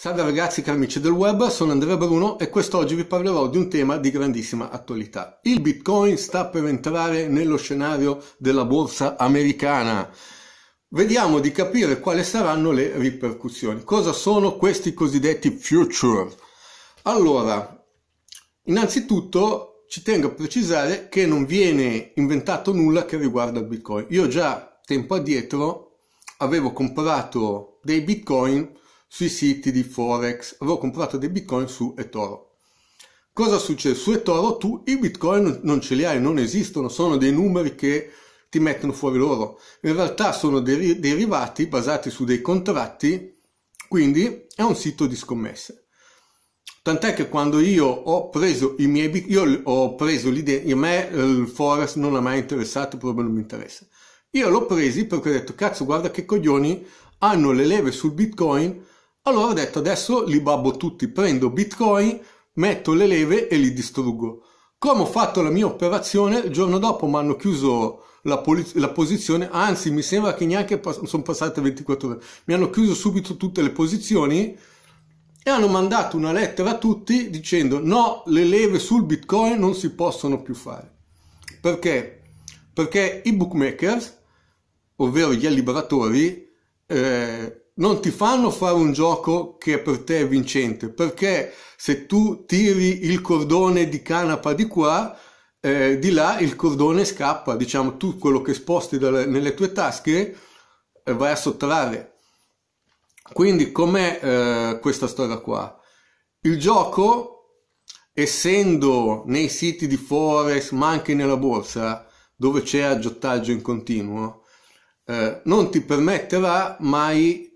Salve ragazzi cari amici del web, sono Andrea Bruno e quest'oggi vi parlerò di un tema di grandissima attualità. Il Bitcoin sta per entrare nello scenario della borsa americana. Vediamo di capire quali saranno le ripercussioni. Cosa sono questi cosiddetti future? Allora, innanzitutto ci tengo a precisare che non viene inventato nulla che riguarda il Bitcoin. Io già tempo addietro avevo comprato dei Bitcoin sui siti di Forex. Avevo comprato dei bitcoin su eToro. Cosa succede? Su eToro tu i bitcoin non ce li hai, non esistono, sono dei numeri che ti mettono fuori loro. In realtà sono dei derivati basati su dei contratti, quindi è un sito di scommesse. Tant'è che quando io ho preso i miei bitcoin, io ho preso l'idea, a me il forex non ha mai interessato, proprio non mi interessa. Io l'ho preso perché ho detto, cazzo guarda che coglioni, hanno le leve sul bitcoin allora ho detto adesso li babbo tutti, prendo Bitcoin, metto le leve e li distruggo. Come ho fatto la mia operazione, il giorno dopo mi hanno chiuso la, la, posizione, anzi mi sembra che neanche pas sono passate 24 ore, mi hanno chiuso subito tutte le posizioni e hanno mandato una lettera a tutti dicendo no, le leve sul Bitcoin non si possono più fare. Perché? Perché i bookmakers, ovvero gli alliberatori, eh, non ti fanno fare un gioco che per te è vincente, perché se tu tiri il cordone di canapa di qua, eh, di là il cordone scappa, diciamo tu quello che sposti dalle, nelle tue tasche eh, vai a sottrarre. Quindi com'è eh, questa storia qua? Il gioco, essendo nei siti di Forex, ma anche nella borsa, dove c'è aggiottaggio in continuo, eh, non ti permetterà mai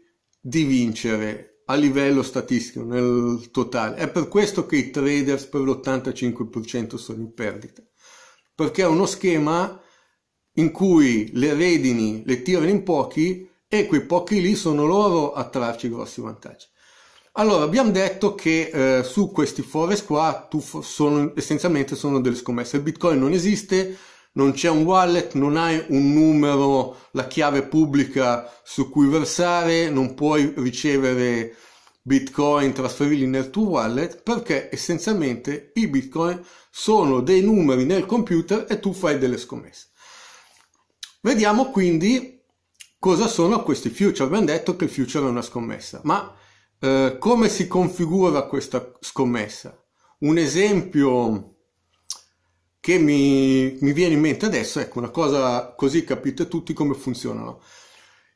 di vincere a livello statistico nel totale. È per questo che i traders per l'85% sono in perdita, perché è uno schema in cui le redini le tirano in pochi e quei pochi lì sono loro a trarci grossi vantaggi. Allora, abbiamo detto che eh, su questi forex qua tu sono, essenzialmente sono delle scommesse. Il bitcoin non esiste, non c'è un wallet, non hai un numero, la chiave pubblica su cui versare, non puoi ricevere bitcoin, trasferirli nel tuo wallet, perché essenzialmente i bitcoin sono dei numeri nel computer e tu fai delle scommesse. Vediamo quindi cosa sono questi future. Abbiamo detto che il future è una scommessa, ma eh, come si configura questa scommessa? Un esempio che mi, mi viene in mente adesso, ecco una cosa così capite tutti come funzionano.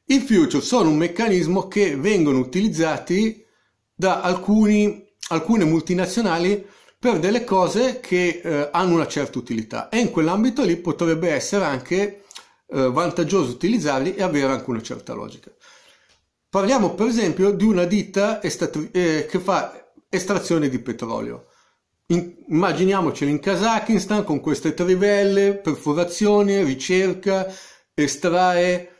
I future sono un meccanismo che vengono utilizzati da alcuni, alcune multinazionali per delle cose che eh, hanno una certa utilità e in quell'ambito lì potrebbe essere anche eh, vantaggioso utilizzarli e avere anche una certa logica. Parliamo per esempio di una ditta eh, che fa estrazione di petrolio. In, immaginiamocelo in Kazakistan con queste trivelle, perforazione, ricerca, estrae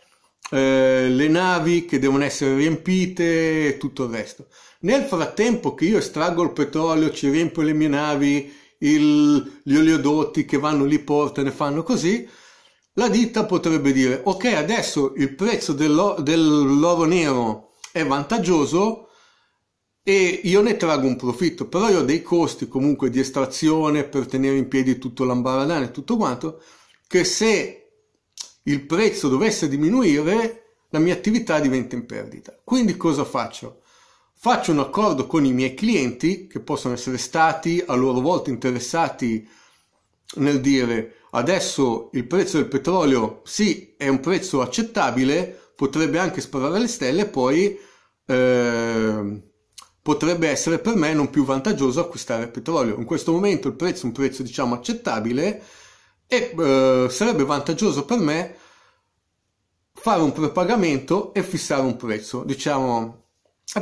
eh, le navi che devono essere riempite e tutto il resto. Nel frattempo che io estraggo il petrolio, ci riempio le mie navi, il, gli oleodotti che vanno lì, portano e fanno così, la ditta potrebbe dire ok adesso il prezzo dell'oro, dell'oro nero è vantaggioso, e io ne trago un profitto, però io ho dei costi comunque di estrazione per tenere in piedi tutto l'ambaradane e tutto quanto, che se il prezzo dovesse diminuire la mia attività diventa in perdita. Quindi cosa faccio? Faccio un accordo con i miei clienti che possono essere stati a loro volta interessati nel dire adesso il prezzo del petrolio sì è un prezzo accettabile, potrebbe anche sparare alle stelle, poi eh, potrebbe essere per me non più vantaggioso acquistare petrolio. In questo momento il prezzo è un prezzo diciamo accettabile e eh, sarebbe vantaggioso per me fare un prepagamento e fissare un prezzo. Diciamo,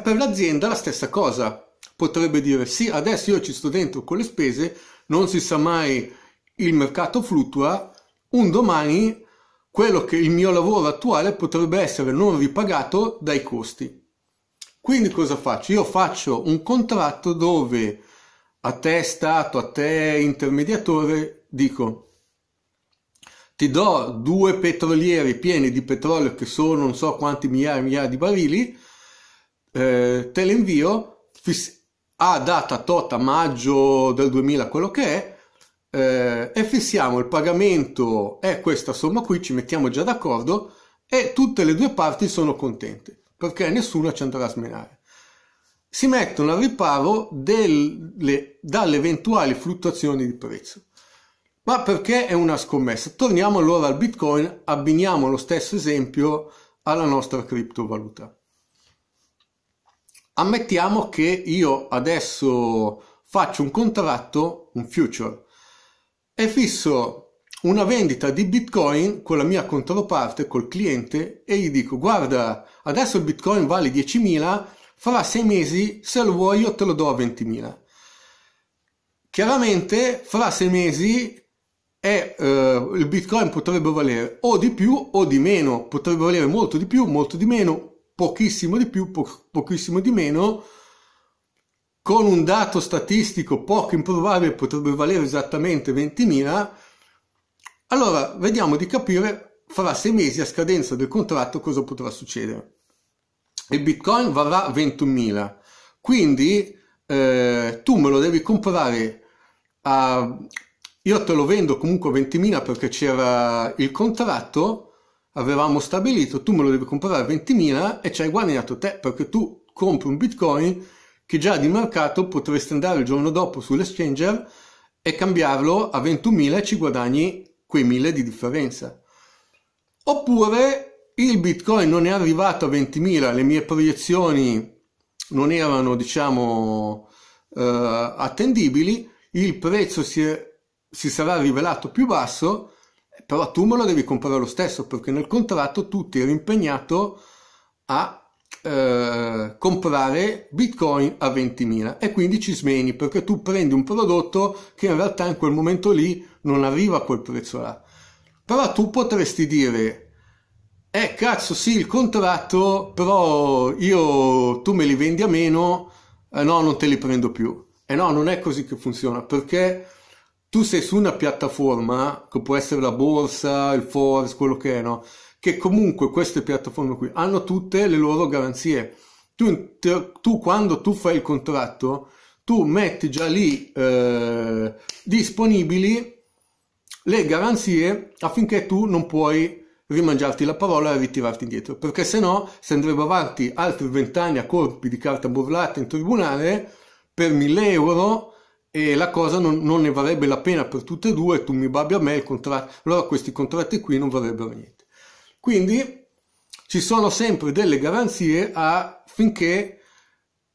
per l'azienda la stessa cosa. Potrebbe dire sì, adesso io ci sto dentro con le spese, non si sa mai il mercato fluttua, un domani quello che il mio lavoro attuale potrebbe essere non ripagato dai costi. Quindi cosa faccio? Io faccio un contratto dove a te Stato, a te intermediatore, dico ti do due petrolieri pieni di petrolio che sono non so quanti migliaia e migliaia di barili, eh, te le invio a data tota maggio del 2000 quello che è eh, e fissiamo il pagamento è questa somma qui, ci mettiamo già d'accordo e tutte le due parti sono contente perché nessuno ci andrà a smenare. Si mettono al riparo delle, dalle eventuali fluttuazioni di prezzo. Ma perché è una scommessa? Torniamo allora al Bitcoin, abbiniamo lo stesso esempio alla nostra criptovaluta. Ammettiamo che io adesso faccio un contratto, un future, e fisso una vendita di Bitcoin con la mia controparte, col cliente, e gli dico guarda, adesso il Bitcoin vale 10.000, fra sei mesi se lo vuoi io te lo do a 20.000. Chiaramente fra sei mesi è, eh, il Bitcoin potrebbe valere o di più o di meno, potrebbe valere molto di più, molto di meno, pochissimo di più, po- pochissimo di meno, con un dato statistico poco improbabile potrebbe valere esattamente 20.000 allora, vediamo di capire fra sei mesi a scadenza del contratto cosa potrà succedere. Il Bitcoin varrà 21.000, quindi eh, tu me lo devi comprare a... Io te lo vendo comunque a 20.000 perché c'era il contratto, avevamo stabilito, tu me lo devi comprare a 20.000 e ci hai guadagnato te perché tu compri un Bitcoin che già di mercato potresti andare il giorno dopo sull'exchanger e cambiarlo a 21.000 e ci guadagni quei mille di differenza. Oppure il Bitcoin non è arrivato a 20.000, le mie proiezioni non erano, diciamo, eh, attendibili, il prezzo si, è, si sarà rivelato più basso, però tu me lo devi comprare lo stesso perché nel contratto tu ti eri impegnato a eh, comprare bitcoin a 20.000 e quindi ci smeni perché tu prendi un prodotto che in realtà in quel momento lì non arriva a quel prezzo là. Però tu potresti dire, eh cazzo sì il contratto, però io, tu me li vendi a meno, eh, no non te li prendo più. E eh, no, non è così che funziona perché tu sei su una piattaforma che può essere la borsa, il Forex, quello che è, no? che comunque queste piattaforme qui hanno tutte le loro garanzie. Tu, te, tu quando tu fai il contratto, tu metti già lì eh, disponibili le garanzie affinché tu non puoi rimangiarti la parola e ritirarti indietro, perché se no si andrebbe avanti altri vent'anni a colpi di carta burlata in tribunale per mille euro e la cosa non, non ne varrebbe la pena per tutte e due, tu mi babbi a me il contratto, allora questi contratti qui non varrebbero niente. Quindi ci sono sempre delle garanzie affinché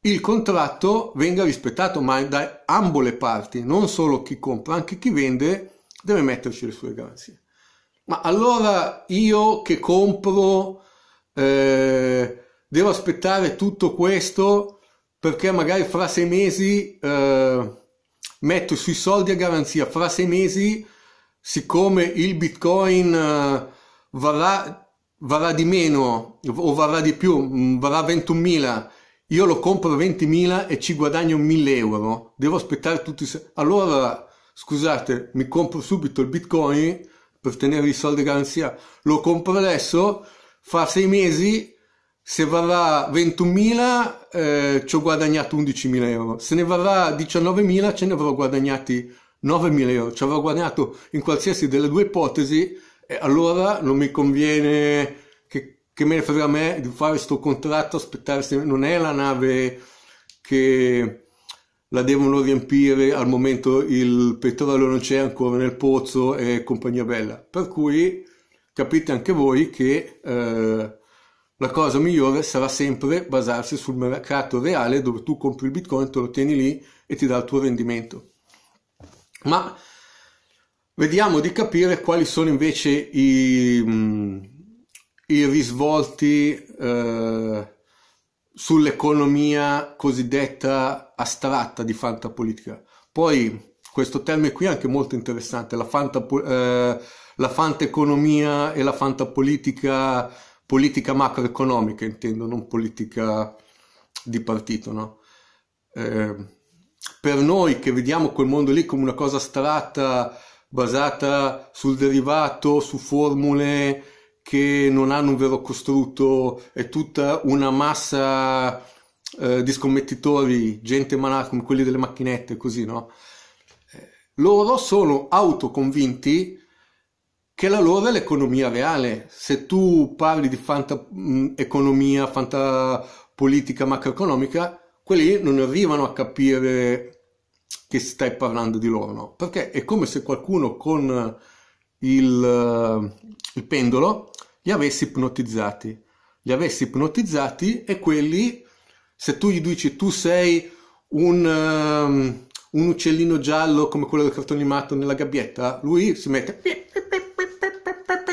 il contratto venga rispettato, ma da ambo le parti, non solo chi compra, anche chi vende deve metterci le sue garanzie. Ma allora io che compro eh, devo aspettare tutto questo perché magari fra sei mesi eh, metto sui soldi a garanzia, fra sei mesi siccome il bitcoin... Eh, varrà, varrà di meno o varrà di più, mm, varrà 21.000, io lo compro 20.000 e ci guadagno 1.000 euro, devo aspettare tutti... i... Allora, scusate, mi compro subito il bitcoin per tenere i soldi garanzia, lo compro adesso, fra sei mesi se varrà 21.000 eh, ci ho guadagnato 11.000 euro, se ne varrà 19.000 ce ne avrò guadagnati 9.000 euro, ci avrò guadagnato in qualsiasi delle due ipotesi allora non mi conviene che, che me ne frega a me di fare questo contratto, aspettare se non è la nave che la devono riempire al momento il petrolio non c'è ancora nel pozzo e compagnia bella. Per cui capite anche voi che eh, la cosa migliore sarà sempre basarsi sul mercato reale dove tu compri il bitcoin, te lo tieni lì e ti dà il tuo rendimento. Ma Vediamo di capire quali sono invece i, mm, i risvolti eh, sull'economia cosiddetta astratta di fantapolitica. Poi questo termine qui è anche molto interessante, la, fanta, eh, la fanteconomia e la fantapolitica, politica macroeconomica intendo, non politica di partito, no? eh, per noi che vediamo quel mondo lì come una cosa astratta, basata sul derivato, su formule che non hanno un vero costrutto, è tutta una massa eh, di scommettitori, gente malata come quelli delle macchinette, così no? Eh, loro sono autoconvinti che la loro è l'economia reale. Se tu parli di fantaeconomia, mm, politica macroeconomica, quelli non arrivano a capire che stai parlando di loro, no? Perché è come se qualcuno con eh, il, eh, il pendolo li avesse ipnotizzati. Li avessi ipnotizzati e quelli, se tu gli dici tu sei un, um, un uccellino giallo come quello del cartone animato nella gabbietta, lui si mette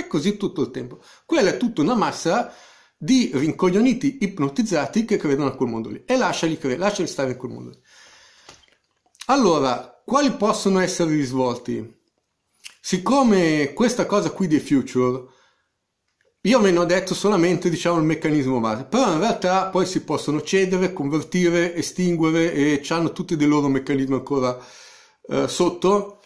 così tutto il tempo. Quella è tutta una massa di rincoglioniti ipnotizzati che credono a quel mondo lì e lasciali, cre- lasciali stare in quel mondo lì. Allora, quali possono essere i risvolti? Siccome questa cosa qui di Future, io ve ne ho detto solamente, diciamo, il meccanismo base, però in realtà poi si possono cedere, convertire, estinguere e hanno tutti dei loro meccanismi ancora eh, sotto,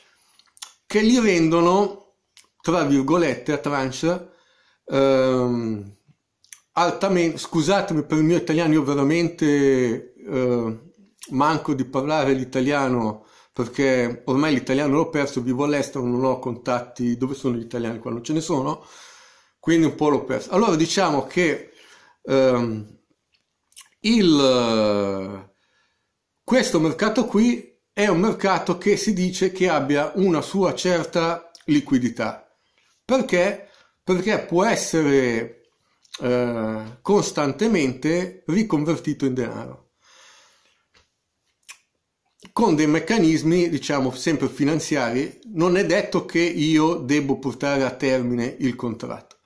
che li rendono, tra virgolette, a tranche, ehm, altamente, scusatemi per il mio italiano, io veramente... Eh, manco di parlare l'italiano perché ormai l'italiano l'ho perso, vivo all'estero, non ho contatti, dove sono gli italiani qua? Non ce ne sono, quindi un po' l'ho perso. Allora diciamo che ehm, il, questo mercato qui è un mercato che si dice che abbia una sua certa liquidità. Perché? Perché può essere eh, costantemente riconvertito in denaro con dei meccanismi, diciamo, sempre finanziari, non è detto che io debbo portare a termine il contratto.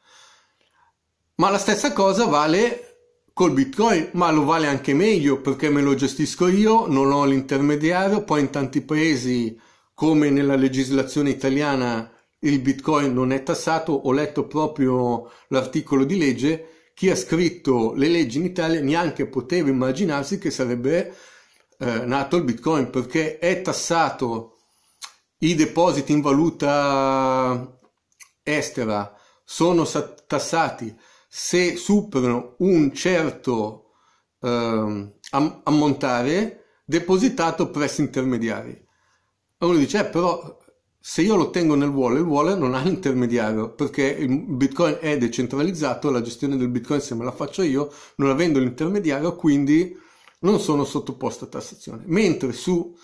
Ma la stessa cosa vale col Bitcoin, ma lo vale anche meglio perché me lo gestisco io, non ho l'intermediario, poi in tanti paesi, come nella legislazione italiana, il Bitcoin non è tassato, ho letto proprio l'articolo di legge, chi ha scritto le leggi in Italia neanche poteva immaginarsi che sarebbe eh, nato il bitcoin perché è tassato i depositi in valuta estera sono tassati se superano un certo eh, ammontare depositato presso intermediari. E uno dice, eh, però se io lo tengo nel wallet, il wallet non ha l'intermediario perché il bitcoin è decentralizzato, la gestione del bitcoin se me la faccio io, non avendo l'intermediario, quindi non sono sottoposte a tassazione, mentre su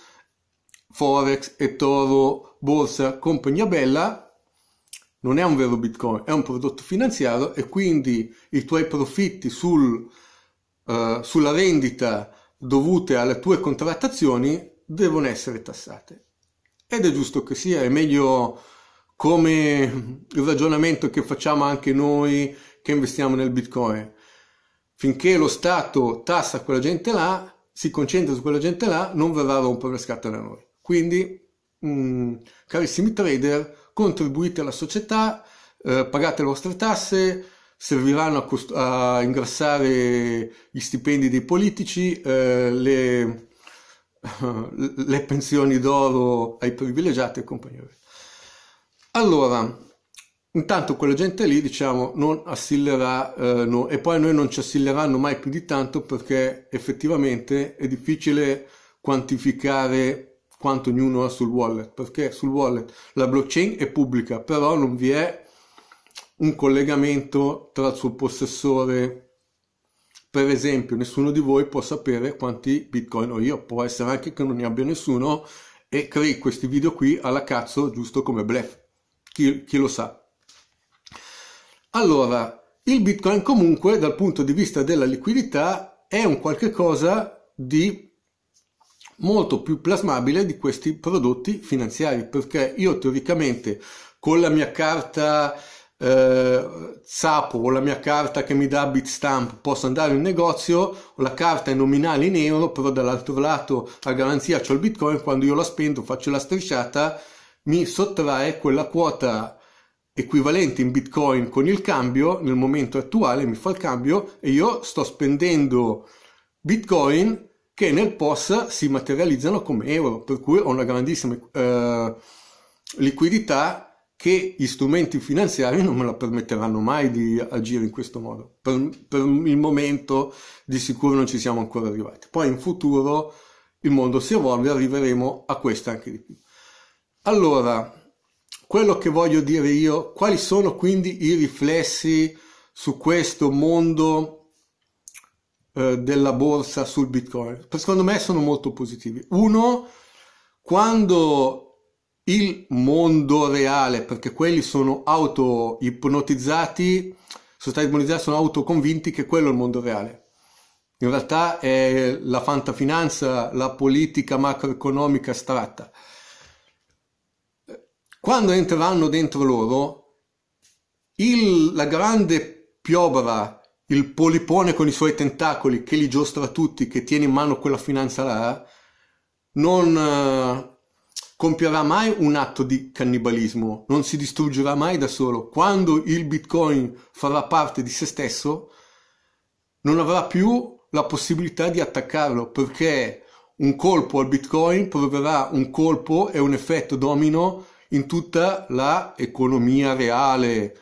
Forex, e Toro, Borsa, Compagnia Bella non è un vero bitcoin, è un prodotto finanziario e quindi i tuoi profitti sul, uh, sulla rendita dovute alle tue contrattazioni devono essere tassate. Ed è giusto che sia, è meglio come il ragionamento che facciamo anche noi che investiamo nel bitcoin finché lo Stato tassa quella gente là, si concentra su quella gente là, non verrà a rompere le scatole a noi. Quindi, mh, mm, carissimi trader, contribuite alla società, eh, pagate le vostre tasse, serviranno a, cost- a ingrassare gli stipendi dei politici, eh, le, le pensioni d'oro ai privilegiati e compagnia. Allora, Intanto quella gente lì, diciamo, non assillerà eh, no, e poi noi non ci assilleranno mai più di tanto perché effettivamente è difficile quantificare quanto ognuno ha sul wallet, perché sul wallet la blockchain è pubblica, però non vi è un collegamento tra il suo possessore per esempio, nessuno di voi può sapere quanti bitcoin ho io, può essere anche che non ne abbia nessuno e crei questi video qui alla cazzo giusto come blef. Chi, chi lo sa? Allora, il Bitcoin comunque dal punto di vista della liquidità è un qualche cosa di molto più plasmabile di questi prodotti finanziari perché io teoricamente con la mia carta eh, Sapo o la mia carta che mi dà Bitstamp posso andare in negozio, ho la carta è nominale in euro, però dall'altro lato a garanzia c'ho il bitcoin, quando io la spendo faccio la strisciata, mi sottrae quella quota equivalente in bitcoin con il cambio, nel momento attuale mi fa il cambio e io sto spendendo bitcoin che nel POS si materializzano come euro, per cui ho una grandissima eh, liquidità che gli strumenti finanziari non me la permetteranno mai di agire in questo modo. Per, per, il momento di sicuro non ci siamo ancora arrivati. Poi in futuro il mondo si evolve, arriveremo a questo anche di più. Allora, quello che voglio dire io, quali sono quindi i riflessi su questo mondo eh, della borsa sul Bitcoin? Secondo me sono molto positivi. Uno, quando il mondo reale, perché quelli sono auto-ipnotizzati, sono stati ipnotizzati, sono autoconvinti che quello è il mondo reale. In realtà è la fantafinanza, la politica macroeconomica astratta. Quando entreranno dentro loro, il, la grande piovra, il polipone con i suoi tentacoli che li giostra tutti, che tiene in mano quella finanza là, non eh, compierà mai un atto di cannibalismo, non si distruggerà mai da solo. Quando il bitcoin farà parte di se stesso, non avrà più la possibilità di attaccarlo perché un colpo al bitcoin proverà un colpo e un effetto domino in tutta l'economia reale,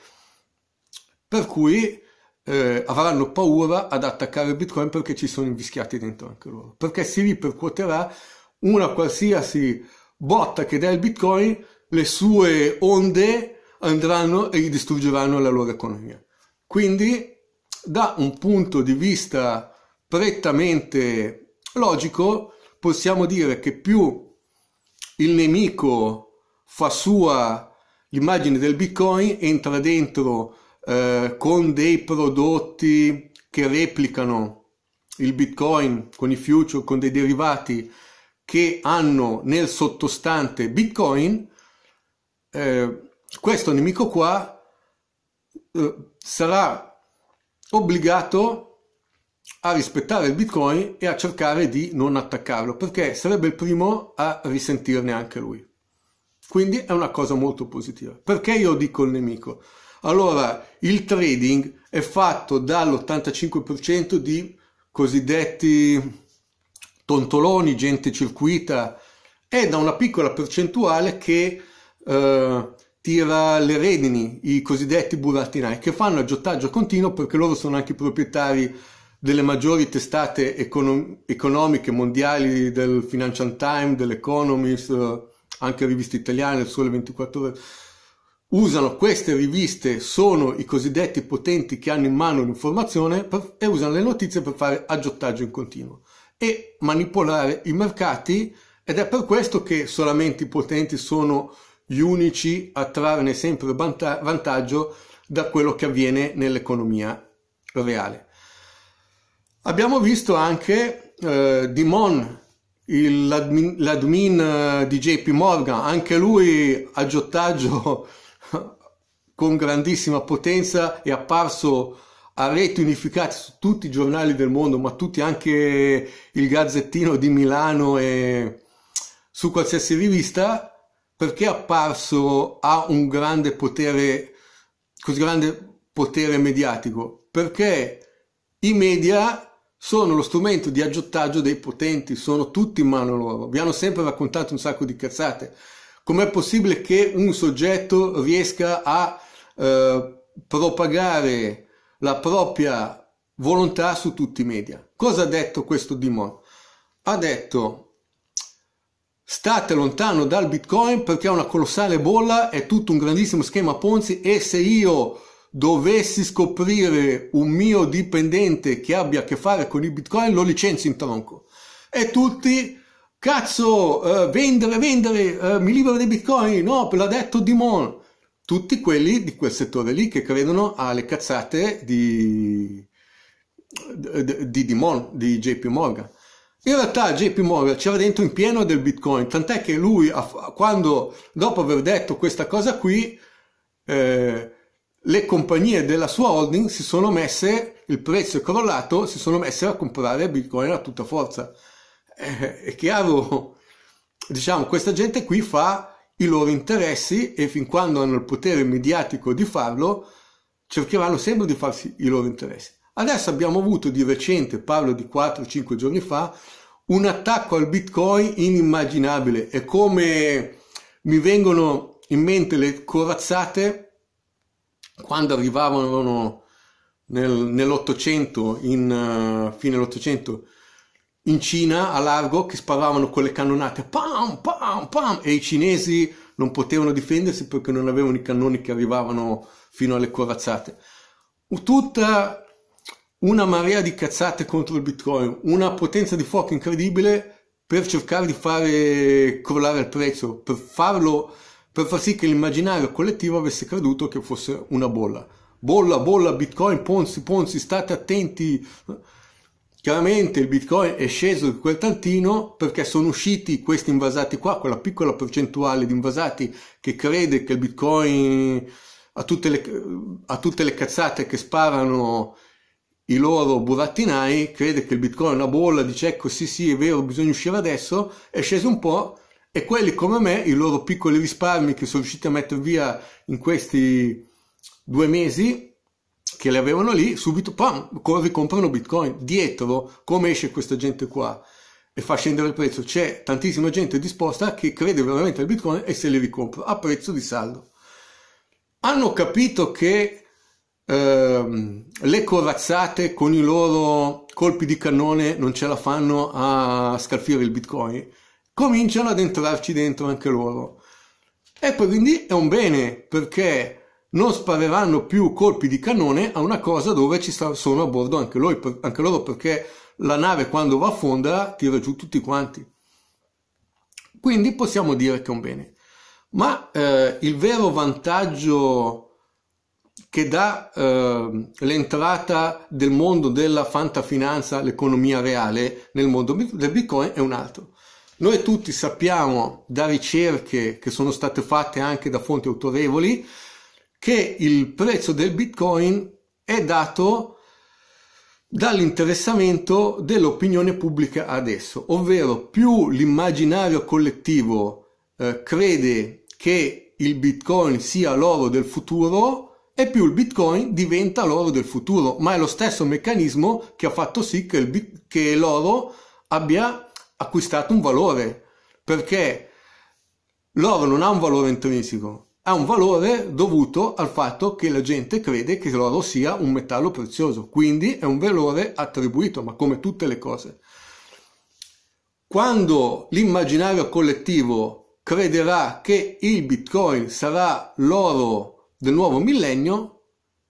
per cui eh, avranno paura ad attaccare Bitcoin perché ci sono invischiati dentro anche loro, perché si ripercuoterà una qualsiasi botta che dà il Bitcoin, le sue onde andranno e distruggeranno la loro economia. Quindi, da un punto di vista prettamente logico, possiamo dire che più il nemico fa sua l'immagine del Bitcoin, entra dentro eh, con dei prodotti che replicano il Bitcoin con i future, con dei derivati che hanno nel sottostante Bitcoin, eh, questo nemico qua eh, sarà obbligato a rispettare il Bitcoin e a cercare di non attaccarlo, perché sarebbe il primo a risentirne anche lui. Quindi è una cosa molto positiva. Perché io dico il nemico? Allora, il trading è fatto dall'85% di cosiddetti tontoloni, gente circuita, e da una piccola percentuale che eh, tira le redini, i cosiddetti burattinai, che fanno aggiottaggio continuo perché loro sono anche i proprietari delle maggiori testate econom- economiche mondiali del Financial Times, dell'Economist, anche riviste italiane, il Sole 24 Ore, usano queste riviste, sono i cosiddetti potenti che hanno in mano l'informazione per, e usano le notizie per fare aggiottaggio in continuo e manipolare i mercati ed è per questo che solamente i potenti sono gli unici a trarne sempre vanta vantaggio da quello che avviene nell'economia reale. Abbiamo visto anche eh, Dimon l'admin, l'admin eh, di JP Morgan, anche lui giottaggio con grandissima potenza è apparso a reti unificate su tutti i giornali del mondo, ma tutti anche il Gazzettino di Milano e su qualsiasi rivista, perché è apparso a un grande potere, così grande potere mediatico? Perché i media sono lo strumento di aggiottaggio dei potenti, sono tutti in mano loro. Vi hanno sempre raccontato un sacco di cazzate. Com'è possibile che un soggetto riesca a eh, propagare la propria volontà su tutti i media? Cosa ha detto questo Dimon? Ha detto state lontano dal bitcoin perché è una colossale bolla, è tutto un grandissimo schema Ponzi e se io dovessi scoprire un mio dipendente che abbia a che fare con i bitcoin lo licenzio in tronco e tutti cazzo eh, vendere vendere eh, mi libero dei bitcoin no l'ha detto Dimon tutti quelli di quel settore lì che credono alle cazzate di di, di Dimon di JP Morgan in realtà JP Morgan c'era dentro in pieno del bitcoin tant'è che lui quando dopo aver detto questa cosa qui eh, le compagnie della sua holding si sono messe, il prezzo è crollato, si sono messe a comprare Bitcoin a tutta forza. Eh, è chiaro, diciamo, questa gente qui fa i loro interessi e fin quando hanno il potere mediatico di farlo, cercheranno sempre di farsi i loro interessi. Adesso abbiamo avuto di recente, parlo di 4-5 giorni fa, un attacco al Bitcoin inimmaginabile. È come mi vengono in mente le corazzate quando arrivavano nel, nell'Ottocento, in, uh, fine dell'Ottocento, in Cina a largo che sparavano con le cannonate, pam, pam, pam, e i cinesi non potevano difendersi perché non avevano i cannoni che arrivavano fino alle corazzate. Tutta una marea di cazzate contro il bitcoin, una potenza di fuoco incredibile per cercare di fare crollare il prezzo, per farlo per far sì che l'immaginario collettivo avesse creduto che fosse una bolla. Bolla, bolla, Bitcoin, Ponzi, Ponzi, state attenti. Chiaramente il Bitcoin è sceso di quel tantino perché sono usciti questi invasati qua, quella piccola percentuale di invasati che crede che il Bitcoin a tutte le, a tutte le cazzate che sparano i loro burattinai, crede che il Bitcoin è una bolla, dice ecco sì sì è vero bisogna uscire adesso, è sceso un po' e quelli come me, i loro piccoli risparmi che sono riusciti a mettere via in questi due mesi, che li avevano lì, subito pam, ricomprano Bitcoin. Dietro, come esce questa gente qua e fa scendere il prezzo? C'è tantissima gente disposta che crede veramente al Bitcoin e se li ricompra a prezzo di saldo. Hanno capito che ehm, le corazzate con i loro colpi di cannone non ce la fanno a scalfire il Bitcoin cominciano ad entrarci dentro anche loro. E poi quindi è un bene perché non spareranno più colpi di cannone a una cosa dove ci sono a bordo anche loro, anche loro perché la nave quando va a affonda tira giù tutti quanti. Quindi possiamo dire che è un bene. Ma eh, il vero vantaggio che dà eh, l'entrata del mondo della fantafinanza l'economia reale nel mondo del Bitcoin è un altro. Noi tutti sappiamo da ricerche che sono state fatte anche da fonti autorevoli che il prezzo del bitcoin è dato dall'interessamento dell'opinione pubblica adesso, ovvero più l'immaginario collettivo eh, crede che il bitcoin sia l'oro del futuro e più il bitcoin diventa l'oro del futuro, ma è lo stesso meccanismo che ha fatto sì che, che l'oro abbia acquistato un valore, perché l'oro non ha un valore intrinseco, ha un valore dovuto al fatto che la gente crede che l'oro sia un metallo prezioso, quindi è un valore attribuito, ma come tutte le cose. Quando l'immaginario collettivo crederà che il bitcoin sarà l'oro del nuovo millennio,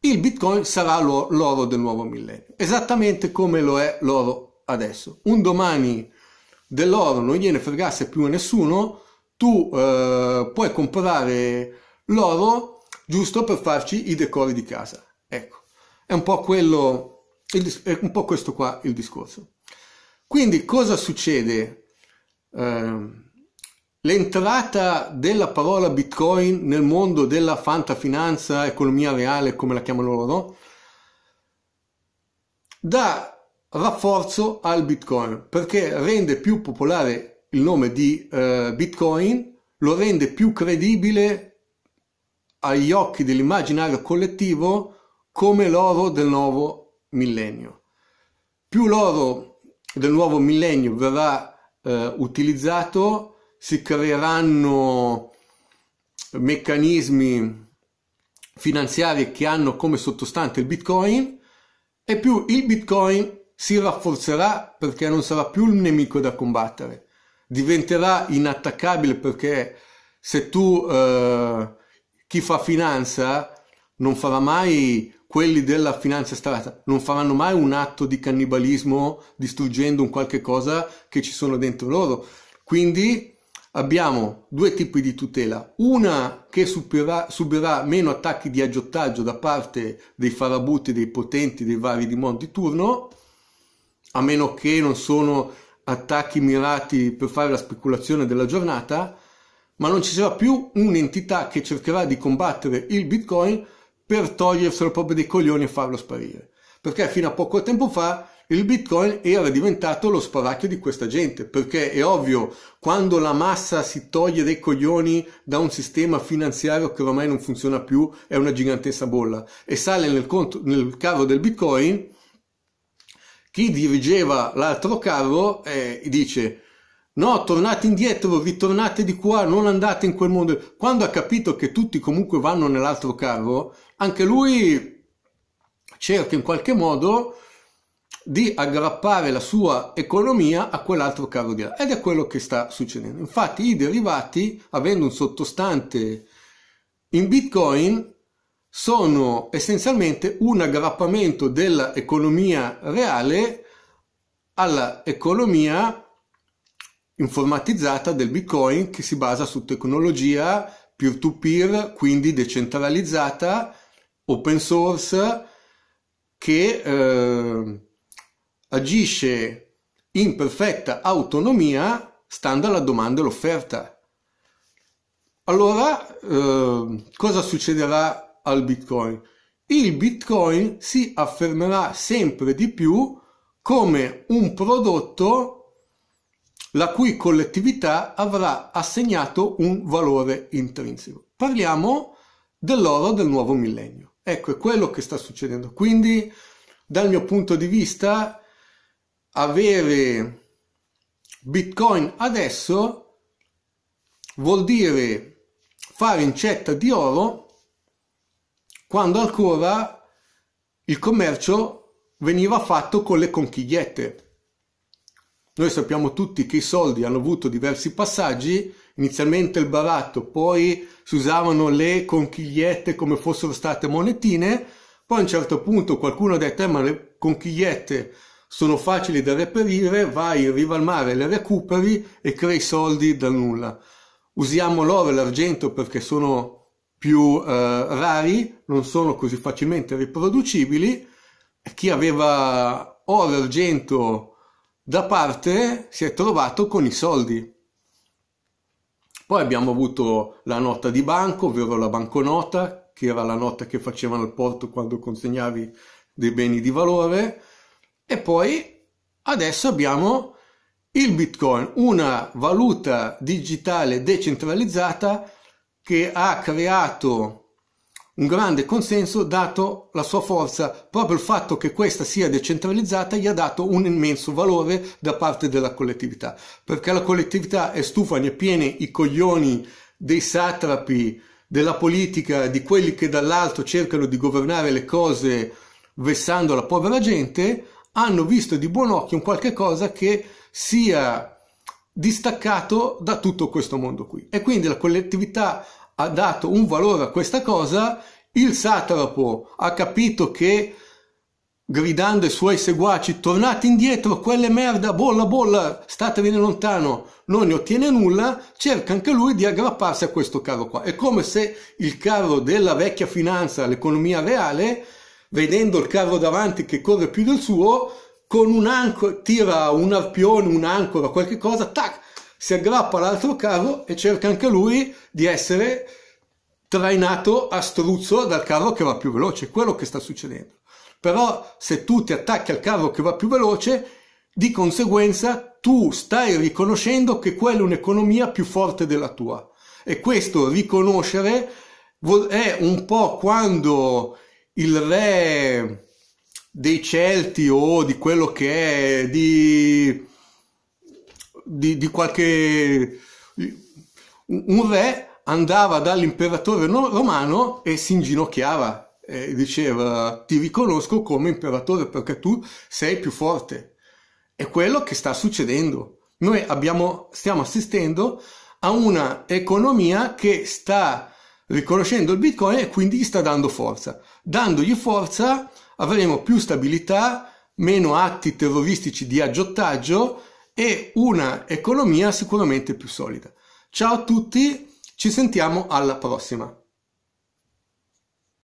il bitcoin sarà l'oro del nuovo millennio, esattamente come lo è l'oro adesso. Un domani dell'oro non gliene fregasse più a nessuno, tu eh, puoi comprare l'oro giusto per farci i decori di casa. Ecco, è un po' quello, il, è un po' questo qua il discorso. Quindi cosa succede? Eh, l'entrata della parola Bitcoin nel mondo della fantafinanza, economia reale, come la chiamano loro, da rafforzo al Bitcoin perché rende più popolare il nome di eh, Bitcoin, lo rende più credibile agli occhi dell'immaginario collettivo come l'oro del nuovo millennio. Più l'oro del nuovo millennio verrà eh, utilizzato, si creeranno meccanismi finanziari che hanno come sottostante il Bitcoin e più il Bitcoin si rafforzerà perché non sarà più il nemico da combattere, diventerà inattaccabile perché se tu eh, chi fa finanza non farà mai quelli della finanza strata, non faranno mai un atto di cannibalismo distruggendo un qualche cosa che ci sono dentro loro. Quindi abbiamo due tipi di tutela, una che subirà, subirà meno attacchi di aggiottaggio da parte dei farabuti, dei potenti, dei vari di mondo di turno, a meno che non sono attacchi mirati per fare la speculazione della giornata, ma non ci sarà più un'entità che cercherà di combattere il Bitcoin per toglierselo proprio dei coglioni e farlo sparire. Perché fino a poco tempo fa il Bitcoin era diventato lo sparacchio di questa gente, perché è ovvio, quando la massa si toglie dei coglioni da un sistema finanziario che ormai non funziona più, è una gigantesca bolla, e sale nel, conto, nel carro del Bitcoin, chi dirigeva l'altro carro eh, dice no, tornate indietro, ritornate di qua, non andate in quel mondo. Quando ha capito che tutti comunque vanno nell'altro carro, anche lui cerca in qualche modo di aggrappare la sua economia a quell'altro carro di là. Ed è quello che sta succedendo. Infatti i derivati, avendo un sottostante in Bitcoin, sono essenzialmente un aggrappamento dell'economia reale all'economia informatizzata del Bitcoin che si basa su tecnologia peer-to-peer, quindi decentralizzata, open source, che eh, agisce in perfetta autonomia stando alla domanda e all'offerta. Allora, eh, cosa succederà al Bitcoin. Il Bitcoin si affermerà sempre di più come un prodotto la cui collettività avrà assegnato un valore intrinseco. Parliamo dell'oro del nuovo millennio. Ecco, è quello che sta succedendo. Quindi, dal mio punto di vista, avere Bitcoin adesso vuol dire fare incetta di oro quando ancora il commercio veniva fatto con le conchigliette. Noi sappiamo tutti che i soldi hanno avuto diversi passaggi, inizialmente il baratto, poi si usavano le conchigliette come fossero state monetine, poi a un certo punto qualcuno ha detto eh, ma le conchigliette sono facili da reperire, vai in riva al mare, le recuperi e crei soldi dal nulla. Usiamo l'oro e l'argento perché sono più eh, rari, non sono così facilmente riproducibili. Chi aveva oro e argento da parte si è trovato con i soldi. Poi abbiamo avuto la nota di banco, ovvero la banconota, che era la nota che facevano al porto quando consegnavi dei beni di valore. E poi adesso abbiamo il Bitcoin, una valuta digitale decentralizzata che ha creato un grande consenso dato la sua forza, proprio il fatto che questa sia decentralizzata gli ha dato un immenso valore da parte della collettività, perché la collettività è stufa, ne piene i coglioni dei satrapi, della politica, di quelli che dall'alto cercano di governare le cose vessando la povera gente, hanno visto di buon occhio un qualche cosa che sia distaccato da tutto questo mondo qui. E quindi la collettività ha dato un valore a questa cosa, il satrapo ha capito che gridando ai suoi seguaci tornate indietro, quelle merda, bolla, bolla, statevene lontano, non ne ottiene nulla, cerca anche lui di aggrapparsi a questo carro qua. È come se il carro della vecchia finanza, l'economia reale, vedendo il carro davanti che corre più del suo, con un tira un arpione, un'ancora, qualche cosa, tac, si aggrappa all'altro carro e cerca anche lui di essere trainato a struzzo dal carro che va più veloce, quello che sta succedendo. Però se tu ti attacchi al carro che va più veloce, di conseguenza tu stai riconoscendo che quella è un'economia più forte della tua. E questo riconoscere è un po' quando il re dei Celti o di quello che è di di, di qualche... un re andava dall'imperatore romano e si inginocchiava e diceva ti riconosco come imperatore perché tu sei più forte. È quello che sta succedendo. Noi abbiamo, stiamo assistendo a una economia che sta riconoscendo il bitcoin e quindi gli sta dando forza. Dandogli forza avremo più stabilità, meno atti terroristici di aggiottaggio e una economia sicuramente più solida. Ciao a tutti, ci sentiamo alla prossima.